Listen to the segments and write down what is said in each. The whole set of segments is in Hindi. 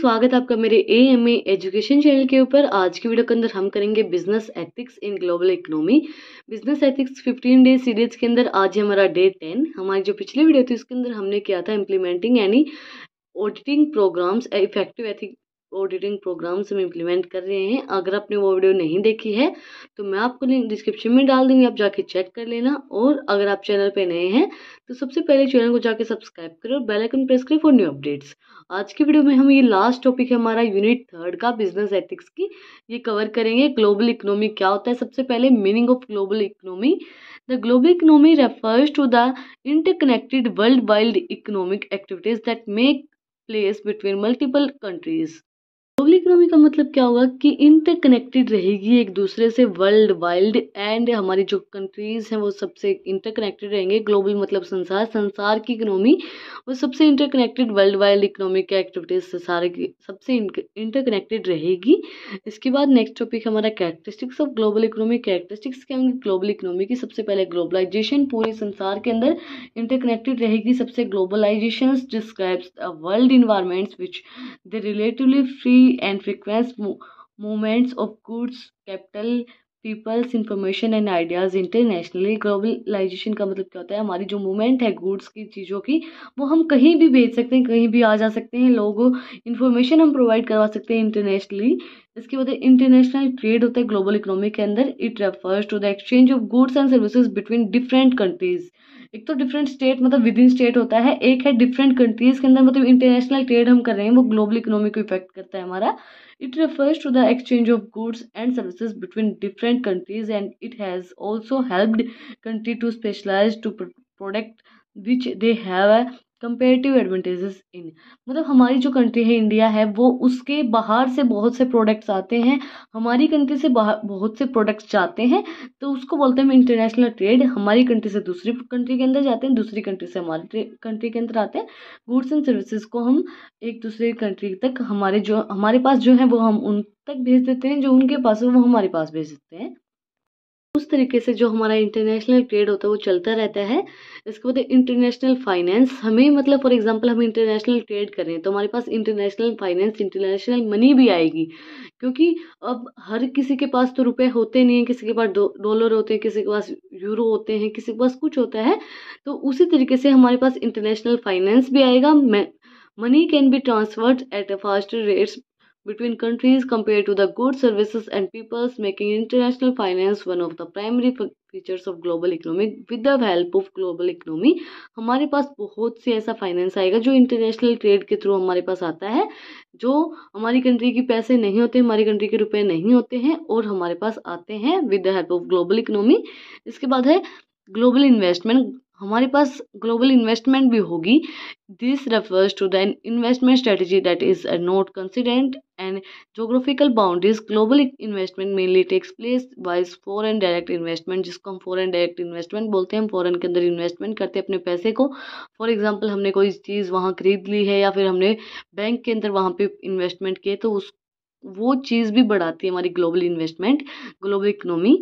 स्वागत है आपका मेरे A M A education channel के ऊपर आज की वीडियो के अंदर हम करेंगे business ethics in global economy business ethics 15 day series के अंदर आज हमारा डे 10 हमारी जो पिछली वीडियो थी उसके अंदर हमने किया था इम्प्लीमेंटिंग यानी auditing programs effective ethic auditing programs हम इम्प्लीमेंट कर रहे हैं अगर आपने वो वीडियो नहीं देखी है तो मैं आपको लिंक डिस्क्रिप्शन में डाल दूंगी आप जाके चेक कर लेना और अगर आप चैनल पे नए हैं तो सबसे पहले चैनल को जाके सब्सक्राइब करें और बेल आइकन प्रेस करें फॉर न्यू अपडेट्स आज की वीडियो में हम ये लास्ट टॉपिक है हमारा यूनिट थर्ड का बिजनेस एथिक्स की ये कवर करेंगे ग्लोबल इकोनॉमी क्या होता है सबसे पहले meaning of global economy the global economy refers to the interconnected world wide economic activities that make place between multiple countries economy का मतलब क्या होगा कि इंटरकनेक्टेड रहेगी एक दूसरे से वर्ल्ड वाइल्ड एंड हमारी जो कंट्रीज हैं वो सबसे इंटरकनेक्टेड रहेंगे ग्लोबल मतलब संसार संसार की इकोनॉमी वो सबसे interconnected world wild economic activities सारे की सबसे इंटरकनेक्टेड रहेगी इसके बाद नेक्स्ट टॉपिक हमारा characteristics of global economy characteristics क्या होंगे ग्लोबल इकोनॉमी की सबसे पहले ग्लोबलाइजेशन पूरे संसार के अंदर इंटरकनेक्टेड रहेगी सबसे globalisation describes world environments which the relatively free and frequent movements of goods capital peoples information and ideas internationally globalisation का मतलब क्या होता है हमारी जो मूवमेंट है गुड्स की चीज़ों की वो हम कहीं भी भेज सकते हैं कहीं भी आ जा सकते हैं लोग इन्फॉर्मेशन हम प्रोवाइड करवा सकते हैं इंटरनेशनली इसके बाद इंटरनेशनल ट्रेड होता है ग्लोबल इकोनॉमी के अंदर it refers to the exchange of goods and services between different countries एक तो डिफरेंट स्टेट मतलब विद इन स्टेट होता है एक है डिफरेंट कंट्रीज के अंदर मतलब इंटरनेशनल ट्रेड हम कर रहे हैं वो ग्लोबल इकोनॉमी को इफेक्ट करता है हमारा it refers to the exchange of goods and services between different countries and it has also helped country to specialise to product which they have comparative advantages in मतलब हमारी जो कंट्री है इंडिया है वो उसके बाहर से बहुत से प्रोडक्ट्स आते हैं हमारी कंट्री से बाहर बहुत से प्रोडक्ट्स जाते हैं तो उसको बोलते हैं इंटरनेशनल ट्रेड हमारी कंट्री से दूसरी कंट्री के अंदर जाते हैं दूसरी कंट्री से हमारी कंट्री के अंदर आते हैं गुड्स एंड सर्विसेज को हम एक दूसरे कंट्री तक हमारे जो हमारे पास जो है वो हम उन तक भेज देते हैं जो उनके पास है वो हमारे पास भेज देते हैं उस तरीके से जो हमारा इंटरनेशनल ट्रेड होता है वो चलता रहता है इसके बाद इंटरनेशनल फाइनेंस हमें मतलब फॉर एग्जांपल हम इंटरनेशनल ट्रेड करें तो हमारे पास इंटरनेशनल फाइनेंस इंटरनेशनल मनी भी आएगी क्योंकि अब हर किसी के पास तो रुपए होते नहीं हैं किसी के पास डॉलर होते हैं किसी के पास यूरो होते हैं किसी के पास कुछ होता है तो उसी तरीके से हमारे पास इंटरनेशनल फाइनेंस भी आएगा money can be transferred at a fast rates between countries compared to the goods, services, and peoples, making international finance one of the primary features of global economy with the help of global economy हमारे पास बहुत से ऐसा फाइनेंस आएगा जो इंटरनेशनल ट्रेड के थ्रू हमारे पास आता है जो हमारी कंट्री के पैसे नहीं होते हमारी कंट्री के रुपए नहीं होते हैं और हमारे पास आते हैं with the help of global economy इसके बाद है ग्लोबल इन्वेस्टमेंट हमारे पास ग्लोबल इन्वेस्टमेंट भी होगी this refers to the investment strategy that is not consistent and geographical boundaries global investment mainly takes place wise foreign direct investment जिसको हम फॉरेन डायरेक्ट इन्वेस्टमेंट बोलते हैं हम फॉरेन के अंदर इन्वेस्टमेंट करते हैं अपने पैसे को फॉर एग्जाम्पल हमने कोई चीज़ वहाँ खरीद ली है या फिर हमने बैंक के अंदर वहाँ पर इन्वेस्टमेंट किए तो उस वो चीज़ भी बढ़ाती है हमारी global investment global economy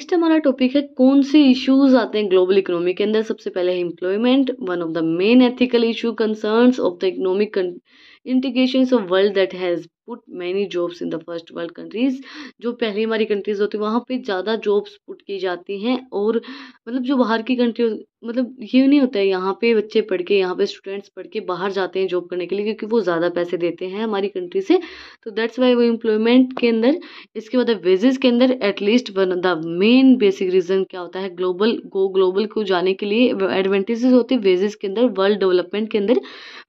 next हमारा टॉपिक है कौन से इश्यूज आते हैं ग्लोबल इकोनॉमी के अंदर सबसे पहले है employment one of the main ethical issue concerns of the economic integration of world that has put many jobs in the first world countries जो पहली हमारी कंट्रीज़ होती है वहाँ पे ज़्यादा जॉब्स पुट की जाती हैं और मतलब जो बाहर की कंट्री मतलब ये नहीं होता है यहाँ पे बच्चे पढ़ के यहाँ पे स्टूडेंट्स पढ़ के बाहर जाते हैं जॉब करने के लिए क्योंकि वो ज़्यादा पैसे देते हैं हमारी कंट्री से तो दैट्स वाई वो एम्प्लॉयमेंट के अंदर इसके बाद वेजेस के अंदर at least one the main basic reason क्या होता है ग्लोबल गो ग्लोबल को जाने के लिए एडवांटेजेस होते हैं वेजेस के अंदर वर्ल्ड डेवलपमेंट के अंदर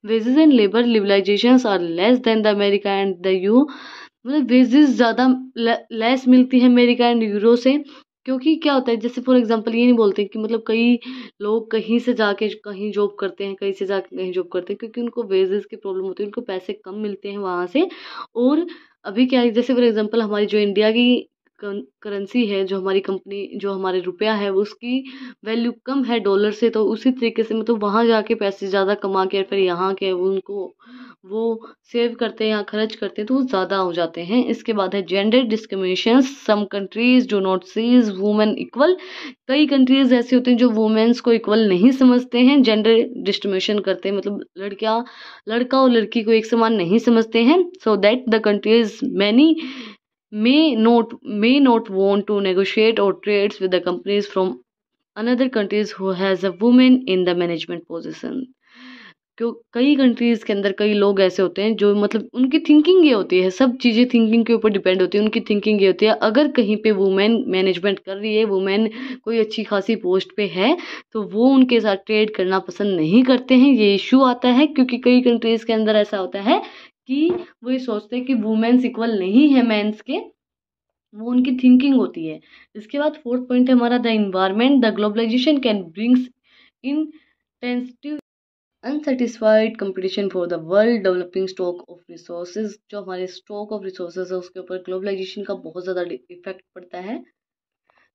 wages and labour liberalisation are less than the America and U मतलब वेजेस ज़्यादा लेस मिलती है अमेरिका एंड यूरो से क्योंकि क्या होता है जैसे फॉर एग्जांपल ये नहीं बोलते कि मतलब कई लोग कहीं से जाके कहीं जॉब करते हैं कहीं से जाके कहीं जॉब करते हैं क्योंकि उनको वेजेस की प्रॉब्लम होती है उनको पैसे कम मिलते हैं वहाँ से और अभी क्या है जैसे फॉर एग्जांपल हमारी जो इंडिया की करेंसी है जो हमारी कंपनी जो हमारे रुपया है उसकी वैल्यू कम है डॉलर से तो उसी तरीके से मतलब वहाँ जाके पैसे ज़्यादा कमा के फिर यहाँ के उनको वो सेव करते हैं या खर्च करते हैं तो वो ज़्यादा हो जाते हैं इसके बाद है gender discrimination some countries do not sees women equal कई कंट्रीज़ ऐसे होते हैं जो वुमेन्स को इक्वल नहीं समझते हैं जेंडर डिस्क्रिमिनेशन करते हैं मतलब लड़किया लड़का और लड़की को एक समान नहीं समझते हैं so that the countries many may not may not want to negotiate or trades with the companies from another countries who has a woman in the management position क्यों कई कंट्रीज़ के अंदर कई लोग ऐसे होते हैं जो मतलब उनकी थिंकिंग ये होती है सब चीज़ें थिंकिंग के ऊपर डिपेंड होती है उनकी थिंकिंग ये होती है अगर कहीं पे वुमेन मैनेजमेंट कर रही है वुमेन कोई अच्छी खासी पोस्ट पे है तो वो उनके साथ ट्रेड करना पसंद नहीं करते हैं ये इशू आता है क्योंकि कई कंट्रीज़ के अंदर ऐसा होता है कि वो ये सोचते हैं कि वुमेन्स इक्वल नहीं है मैंस के वो उनकी थिंकिंग होती है इसके बाद फोर्थ पॉइंट है हमारा the environment the globalisation can brings intensive unsatisfied competition for the world developing stock of resources जो हमारे स्टॉक ऑफ रिसोर्सेज है उसके ऊपर ग्लोबलाइजेशन का बहुत ज़्यादा इफेक्ट पड़ता है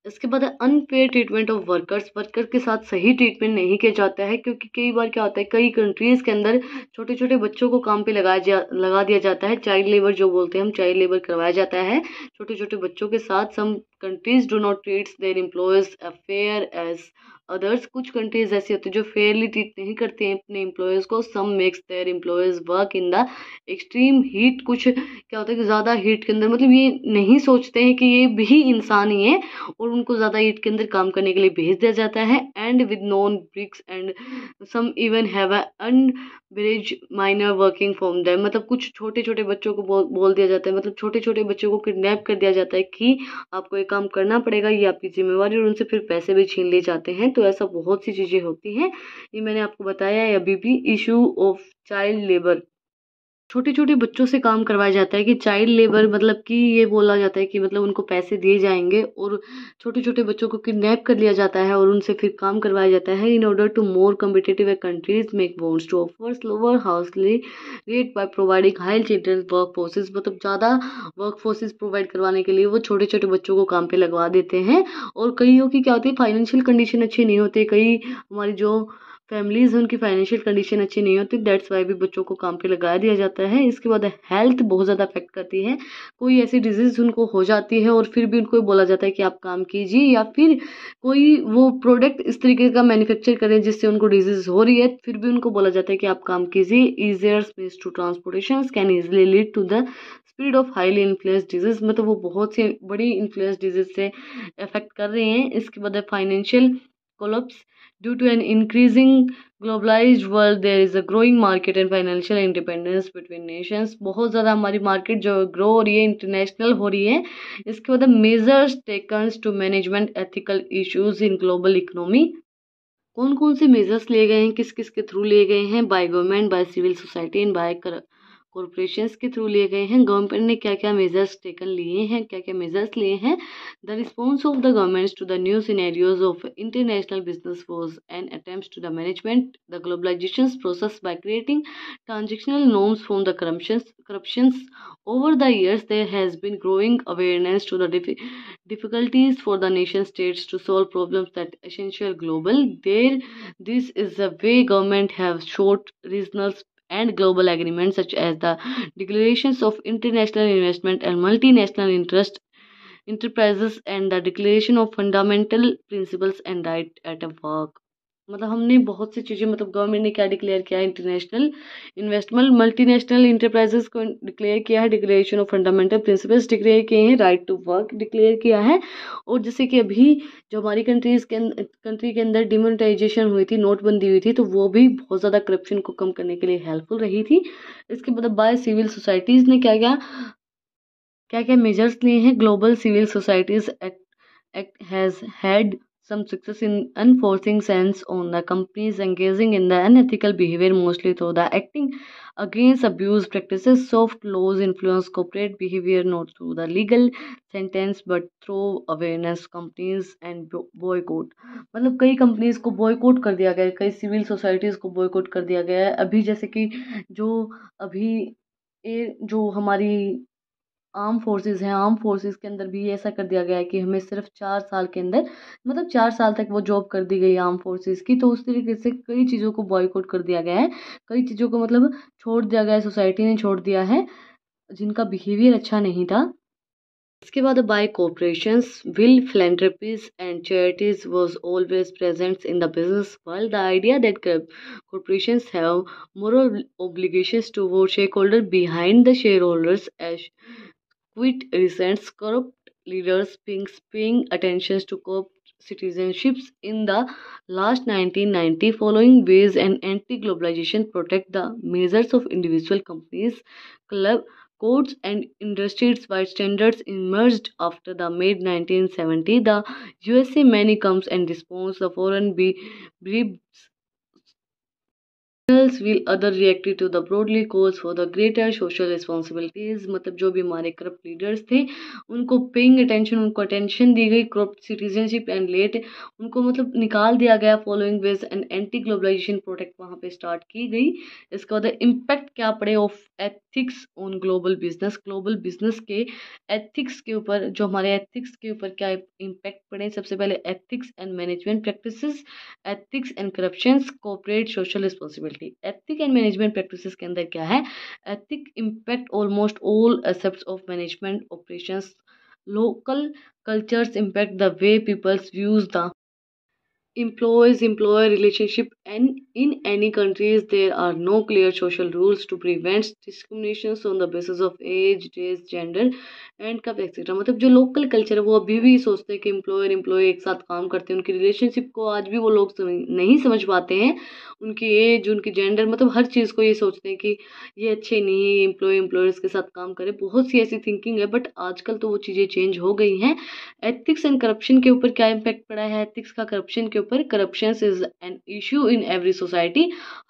इसके बाद unfair treatment of workers worker के साथ सही ट्रीटमेंट नहीं किया जाता है क्योंकि कई बार क्या होता है कई कंट्रीज़ के अंदर छोटे छोटे बच्चों को काम पे लगाया जा लगा दिया जाता है चाइल्ड लेबर जो बोलते हैं हम चाइल्ड लेबर करवाया जाता है छोटे छोटे बच्चों के साथ some countries do not treats their employees a fair as others कुछ कंट्रीज ऐसे होते हैं जो फेयरली ट्रीट नहीं करते हैं अपने एम्प्लॉयज़ को some makes their employees work in the extreme heat कुछ क्या होता है कि ज़्यादा हीट के अंदर मतलब ये नहीं सोचते हैं कि ये भी इंसान ही है और उनको ज़्यादा हीट के अंदर काम करने के लिए भेज दिया जाता है and with non bricks and some even have unbridged minor working from them मतलब कुछ छोटे छोटे बच्चों को बोल बोल दिया जाता है मतलब छोटे छोटे बच्चों को किडनेप कर दिया जाता है कि आपको ये काम करना पड़ेगा ये आपकी जिम्मेवारी और उनसे फिर पैसे भी छीन लिए जाते हैं तो ऐसा बहुत सी चीज़ें होती हैं ये मैंने आपको बताया है अभी भी इशू ऑफ चाइल्ड लेबर छोटे छोटे बच्चों से काम करवाया जाता है कि चाइल्ड लेबर मतलब कि ये बोला जाता है कि मतलब उनको पैसे दिए जाएंगे और छोटे छोटे बच्चों को किडनैप कर लिया जाता है और उनसे फिर काम करवाया जाता है in order to more competitive countries make wants to offer lower hourly rate by providing high children work forces मतलब ज़्यादा वर्क फोर्सेज प्रोवाइड करवाने के लिए वो छोटे छोटे बच्चों को काम पर लगवा देते हैं और कईयों की क्या होती है फाइनेंशियल कंडीशन अच्छी नहीं होती कई हमारी जो फैमिलीज़ हैं उनकी फाइनेंशियल कंडीशन अच्छी नहीं होती डेट्स वाई भी बच्चों को काम पे लगा दिया जाता है इसके बाद हेल्थ बहुत ज़्यादा अफेक्ट करती है कोई ऐसी डिजीज़ उनको हो जाती है और फिर भी उनको बोला जाता है कि आप काम कीजिए या फिर कोई वो प्रोडक्ट इस तरीके का मैन्युफैक्चर करें जिससे उनको डिजीज़ हो रही है फिर भी उनको बोला जाता है कि आप काम कीजिए easier space to transportation can easily lead to the speed of highly influence disease मतलब वो बहुत सी बड़ी इन्फ्लुएंस डिजीज से अफेक्ट कर रहे हैं इसके बाद financial collapse Due to an increasing globalised world there is a growing market and financial independence between nations बहुत ज़्यादा हमारी मार्केट जो ग्रो हो रही है इंटरनेशनल हो रही है इसके बाद measures takens to management ethical issues in global economy कौन कौन से मेजर्स लिए गए हैं किस किस के थ्रू लिए गए हैं by government by civil society and by corporations के थ्रू लिए गए हैं गवर्नमेंट ने क्या क्या मेजर्स टेकन लिए हैं क्या क्या मेजर्स लिए हैं the response of the government to the new scenarios of international business force and attempt to the management the globalisation process by creating transactional norms from the corruption over the years there has been growing awareness to the difficulties for the nation states to solve problem that essential global there this is a way government have sought regional and global agreements such as the declarations of international investment and multinational interest enterprises and the declaration of fundamental principles and right at work मतलब हमने बहुत सी चीज़ें मतलब गवर्नमेंट ने क्या डिक्लेयर किया है इंटरनेशनल इन्वेस्टमेंट मल्टीनेशनल इंटरप्राइजेस को डिक्लेयर किया है declaration of fundamental principles declare किए हैं राइट टू वर्क डिक्लेयर किया है और जैसे कि अभी जो हमारी कंट्रीज के कंट्री अं, के अंदर डिमोनिटाइजेशन हुई थी नोटबंदी हुई थी तो वो भी बहुत ज़्यादा करप्शन को कम करने के लिए हेल्पफुल रही थी इसके मतलब बाय सिविल सोसाइटीज़ ने क्या क्या क्या क्या मेजर्स लिए हैं global civil societies act act has had some success in enforcing sense on the companies engaging in the unethical behavior mostly through the acting against abuse practices soft laws influence corporate behavior not through the legal sentence but through awareness companies and boycott मतलब कई companies को boycott कर दिया गया है कई civil societies को boycott कर दिया गया है अभी जैसे कि जो अभी ए, जो हमारी आर्म फोर्सेस हैं आर्म फोर्सेस के अंदर भी ऐसा कर दिया गया है कि हमें सिर्फ चार साल के अंदर मतलब चार साल तक वो जॉब कर दी गई आर्म फोर्सेस की तो उस तरीके से कई चीज़ों को बॉयकॉट कर दिया गया है कई चीज़ों को मतलब छोड़ दिया गया है सोसाइटी ने छोड़ दिया है जिनका बिहेवियर अच्छा नहीं था इसके बाद by corporation will philanthropies and charities was always present in the business world the idea that corporation have moral obligation to वो share holder behind the share holders ash quit recent corrupt leaders paying attention to corrupt citizenships in the last 1990 following ways and anti-globalization protect the measures of individual companies club courts and industries by standards emerged after the mid 1970 the usa many comes and responds the foreign briefs will other reacted to the broadly calls for the greater social responsibilities मतलब जो भी हमारे करप्ट लीडर्स थे उनको पेइंग अटेंशन उनको अटेंशन दी गई करप्ट सिटीजनशिप एंड लेट उनको मतलब निकाल दिया गया following wage and anti globalisation protect वहाँ पे स्टार्ट की गई इसका बाद इम्पैक्ट क्या पड़े of ethics on global business global business के एथिक्स के ऊपर जो हमारे एथिक्स के ऊपर क्या इम्पैक्ट पड़े सबसे पहले ethics and management practice ethics and corruption corporate social responsibility मिलती एथिक एंड मैनेजमेंट प्रैक्टिस के अंदर क्या है ethic impact almost all aspect of management operations local cultures impact the way peoples views the employees employer relationship and in any countries there are no clear social rules to prevent discriminations on the basis of age race gender and कब एक्सेट्रा मतलब जो लोकल कल्चर है वो अभी भी सोचते हैं कि एम्प्लॉयर एम्प्लॉय एक साथ काम करते हैं उनकी रिलेशनशिप को आज भी वो लोग नहीं समझ पाते हैं उनकी एज उनकी जेंडर मतलब हर चीज़ को ये सोचते हैं कि ये अच्छे नहीं है एम्प्लॉय एम्प्लॉयर्स के साथ काम करें बहुत सी ऐसी थिंकिंग है बट आजकल तो वो चीज़ें चेंज हो गई हैं एथिक्स एंड करप्शन के ऊपर क्या इम्पैक्ट पड़ा है एथिक्स का करप्शन के ऊपर corruption is an issue in every society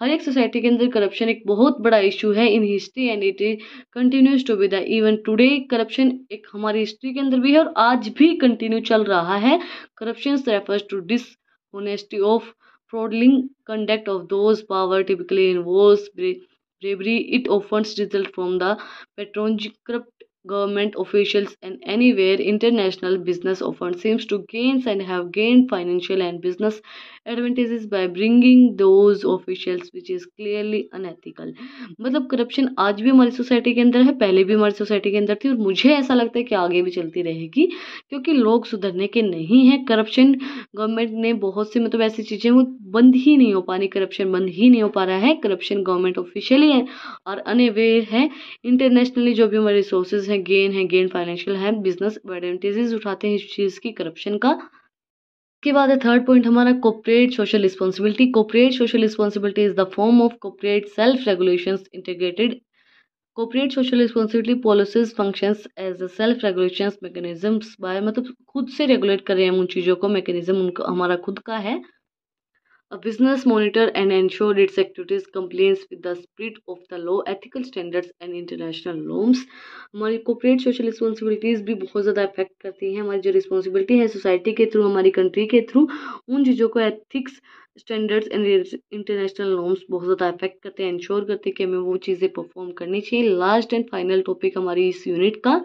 हर एक सोसाइटी के अंदर करप्शन एक बहुत बड़ा इशू है in history and it is continues to be the even today corruption एक हमारी हिस्ट्री के अंदर भी है और आज भी कंटिन्यू चल रहा है corruption refers to dishonesty of fraudulent fraudulent conduct of those power typically involves bravery it often results from the patronage government officials and anywhere international business often seems to gain and have gained financial and business advantages by bringing those officials which is clearly unethical मतलब करप्शन आज भी हमारी सोसाइटी के अंदर है पहले भी हमारी सोसाइटी के अंदर थी और मुझे ऐसा लगता है कि आगे भी चलती रहेगी क्योंकि लोग सुधरने के नहीं हैं करप्शन गवर्नमेंट ने बहुत सी मतलब ऐसी चीज़ें वो बंद ही नहीं हो पा रही करप्शन बंद ही नहीं हो पा रहा है करप्शन गवर्नमेंट ऑफिशियली है और अनअवेयर है इंटरनेशनली जो भी हमारे रिसोर्सेज हैं हैं गेन है गेन फाइनेंशियल है बिजनेस एडवांटेजेस उठाते हैं इस चीज़ की करप्शन का के बाद है थर्ड पॉइंट हमारा corporate social responsibility corporate social responsibility is the form of corporate self regulation integrated corporate social responsibility policies functions as a self regulation mechanism by मतलब खुद से रेगुलेट कर रहे हैं उन चीज़ों को मैकेनिज्म उनका हमारा खुद का है A business monitor and ensure its activities complies with the spirit of the law, ethical standards and international norms. हमारी कॉपरेट सोशल रिस्पॉन्सिबिलिटीज़ भी बहुत ज़्यादा इफेक्ट करती हैं हमारी जो रिस्पॉन्सिबिलिटी है सोसाइटी के थ्रू हमारी कंट्री के थ्रू उन चीज़ों को ethics standards and international norms बहुत ज़्यादा अफेक्ट करते हैं इंश्योर करते हैं कि हमें वो चीज़ें परफॉर्म करनी चाहिए लास्ट एंड फाइनल टॉपिक हमारी इस यूनिट का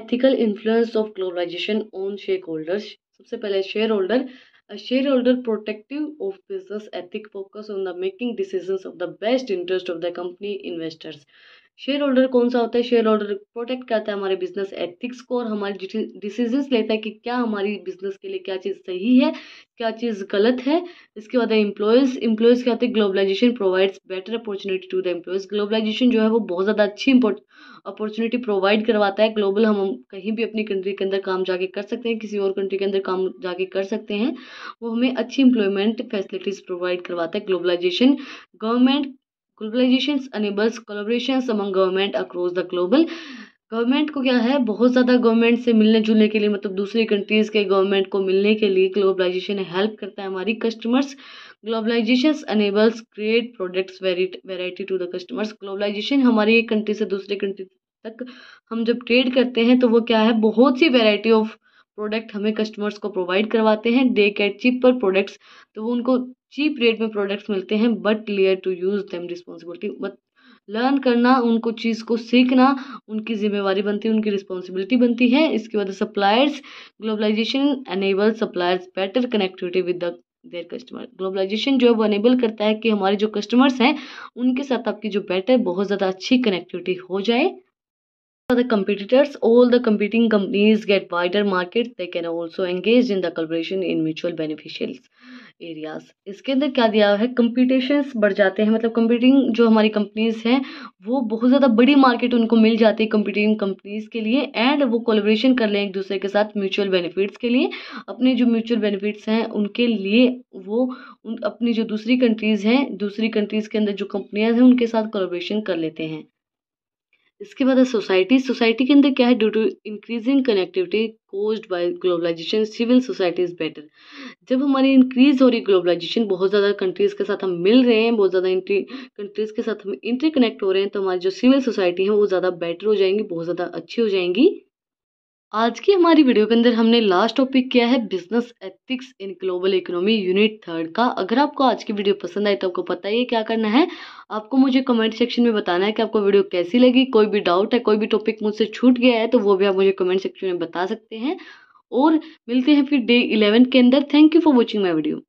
ethical influence of globalisation on share holders सबसे पहले share holder A shareholder protective of business ethic focus on the making decisions of the best interest of the company investors. Share holder कौन सा होता है शेयर होल्डर प्रोटेक्ट करता है हमारे बिजनेस एथिक्स को और हमारी डिसीजन लेता है कि क्या हमारी बिजनेस के लिए क्या चीज़ सही है क्या चीज़ गलत है इसके बाद एम्प्लॉयज़ इम्प्लॉयज़ क्या होते हैं globalisation provides better opportunity to the employees globalisation जो है वो बहुत ज़्यादा अच्छी अपॉर्चुनिटी प्रोवाइड करवाता है ग्लोबल हम कहीं भी अपनी कंट्री के अंदर काम जाके कर सकते हैं किसी और कंट्री के अंदर काम जाके कर सकते हैं वो हमें अच्छी इम्प्लॉयमेंट फैसिलिटीज़ प्रोवाइड करवाता है globalisation government globalisation enables collaboration among government across the global government को क्या है बहुत ज़्यादा गवर्नमेंट से मिलने जुलने के लिए मतलब दूसरी कंट्रीज़ के गवर्नमेंट को मिलने के लिए ग्लोबलाइजेशन हेल्प करता है हमारी customers globalisation enables create products variety to the customers globalisation हमारी एक कंट्री से दूसरी कंट्री तक हम जब ट्रेड करते हैं तो वो क्या है बहुत सी वेराइटी ऑफ प्रोडक्ट हमें कस्टमर्स को प्रोवाइड करवाते हैं they get cheaper products तो वो उनको चीप रेट में प्रोडक्ट्स मिलते हैं but clear to use them responsibility but learn करना उनको चीज़ को सीखना उनकी जिम्मेवारी बनती है उनकी रिस्पॉन्सिबिलिटी बनती है इसके बाद suppliers globalisation enable suppliers better connectivity with the their customer globalisation जो है वो अनेबल करता है कि हमारे जो कस्टमर्स हैं उनके साथ आपकी जो बेटर बहुत ज़्यादा अच्छी कनेक्टिविटी हो जाए for the competitors all the competing companies get wider markets they can also engage in the collaboration in mutual areas इसके अंदर क्या दिया है कम्पिटिशन्स बढ़ जाते हैं मतलब कम्पिटिंग जो हमारी कंपनीज हैं वो बहुत ज़्यादा बड़ी मार्केट उनको मिल जाती है कम्पिटिंग कंपनीज के लिए एंड वो कोलेब्रेशन कर लें एक दूसरे के साथ म्यूचुअल बेनिफिट्स के लिए अपने जो म्यूचुअल बेनिफिट्स हैं उनके लिए वो उन अपनी जो दूसरी कंट्रीज़ हैं दूसरी कंट्रीज़ के अंदर जो कंपनियाँ हैं उनके साथ कोलेब्रेशन कर लेते हैं इसके बाद है सोसाइटी सोसाइटी के अंदर क्या है due to increasing connectivity caused by globalisation civil society is better जब हमारी इंक्रीज़ हो रही ग्लोबलाइजेशन बहुत ज़्यादा कंट्रीज़ के साथ हम मिल रहे हैं बहुत ज़्यादा कंट्रीज़ के साथ हम इंटरकनेक्ट हो रहे हैं तो हमारी जो सिविल सोसाइटी है वो ज़्यादा बेटर हो जाएंगी बहुत ज़्यादा अच्छी हो जाएंगी आज की हमारी वीडियो के अंदर हमने लास्ट टॉपिक किया है business ethics in global economy unit third का अगर आपको आज की वीडियो पसंद आई तो आपको पता ही है क्या करना है आपको मुझे कमेंट सेक्शन में बताना है कि आपको वीडियो कैसी लगी कोई भी डाउट है कोई भी टॉपिक मुझसे छूट गया है तो वो भी आप मुझे कमेंट सेक्शन में बता सकते हैं और मिलते हैं फिर डे इलेवन के अंदर thank you for watching my video